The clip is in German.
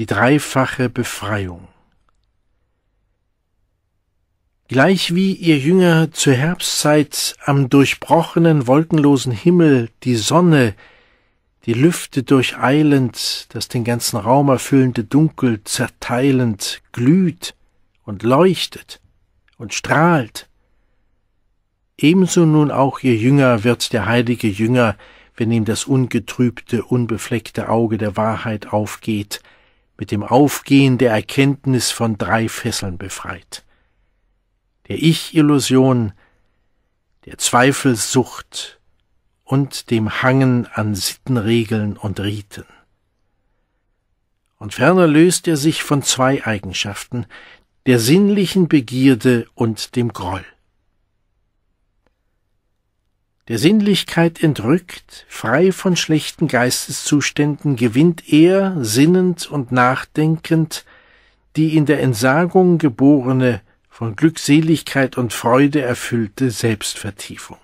die dreifache Befreiung. Gleich wie ihr Jünger zur Herbstzeit am durchbrochenen, wolkenlosen Himmel die Sonne, die Lüfte durcheilend, das den ganzen Raum erfüllende Dunkel zerteilend, glüht und leuchtet und strahlt. Ebenso nun auch ihr Jünger wird der heilige Jünger, wenn ihm das ungetrübte, unbefleckte Auge der Wahrheit aufgeht, mit dem Aufgehen der Erkenntnis von drei Fesseln befreit. Der Ich-Illusion, der Zweifelsucht und dem Hangen an Sittenregeln und Riten. Und ferner löst er sich von zwei Eigenschaften, der sinnlichen Begierde und dem Groll der Sinnlichkeit entrückt, frei von schlechten Geisteszuständen, gewinnt er, sinnend und nachdenkend, die in der Entsagung geborene, von Glückseligkeit und Freude erfüllte Selbstvertiefung.